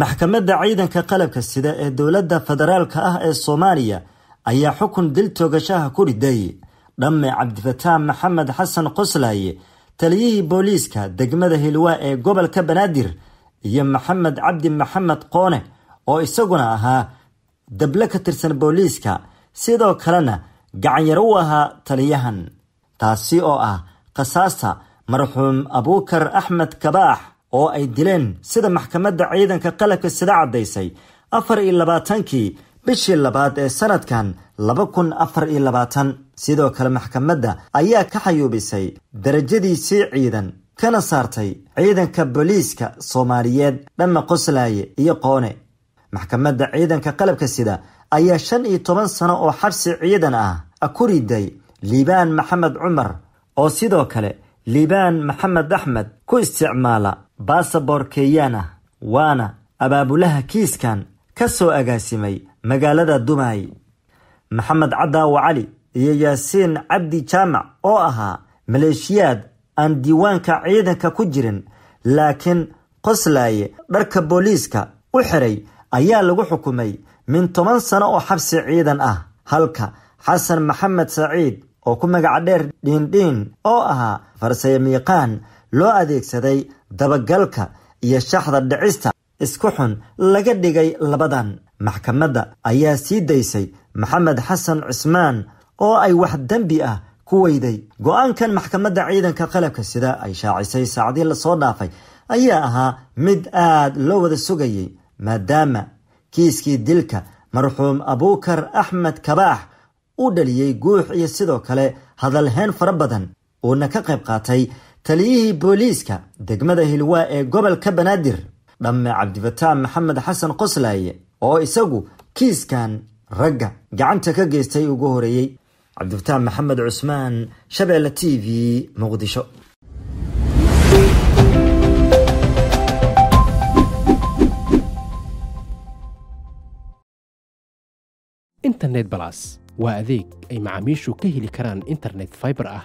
maxkamadda ciidanka qalabka sida ee dowladda federaalka ah ee soomaaliya ayaa xukun dil toogashaha ku riday dhamme cabdifataax maxamed xasan qoslaaye taliyihii booliiska degmada hilwaa ee gobolka banaadir iyo maxamed cabdi maxamed qoone oo isaguna ahaa dable ka tirsan booliiska sidoo kalena gacanyaro u ahaa taliyahan taasi oo ah khasaasta marxuum abuukar axmed kabaax oo ay dileen sida maxkamadda ciidanka qalabka sida caddaysay afar iyo labaatankii bishii labaad ee sanadkan laba kun afar iyo labaatan sidoo kale maxkamadda ayaa ka xayuubisay darajadiisii ciidan kana saartay ciidanka booliiska soomaaliyeed dhamma qoslaaye iyo qoone maxkamadda ciidanka qalabka sida ayaa shan iyo toban sano oo xabsi ciidan ah ku riday liibaan maxamed cumar oo sidoo kale liibaan maxamed axmed ku isticmaala baasabor kenyana waana abaabulaha kiiskan ka soo agaasimay magaalada dumay maxamed cadaawo cali iyo yaasiin cabdi jaamac oo ahaa maleeshiyaad aan diiwaanka ciidanka ku jirin laakiin qoslaaye dharka booliiska u xiray ayaa lagu xukumay min toban sano oo xabsi ciidan ah halka xasan maxamed saciid oo ku magaca dheer dhiindhiin oo ahaa farsamiiqaan loo adeegsaday dabagalka iyo shaxda dhicista isku xun laga dhigay labadan maxkamadda ayaa sii daysay maxamed xasan cismaan oo ay wax dembi ah ku weyday go-aankan maxkamadda ciidanka qalabka sida ay shaacisay saacdii lasoo dhaafay ayaa ahaa mid aad loo wada sugayay maadaama kiiskii dilka marxuum abuukar axmed kabaax uu dhaliyey guux iyo sidoo kale hadalheen fara badan uuna ka qayb qaatay taliyihii booliiska degmada hilwaa ee gobolka banaadir dhamme cabdifataan maxamed xasan qoslaaye oo isagu kiiskan ragga gacanta ka geystay ugu horreeyey cabdifataan maxamed cusmaan shabeelle t v muqdisho internet balas waa adeeg ay macaamiishu ka heli karaan internet fiber ah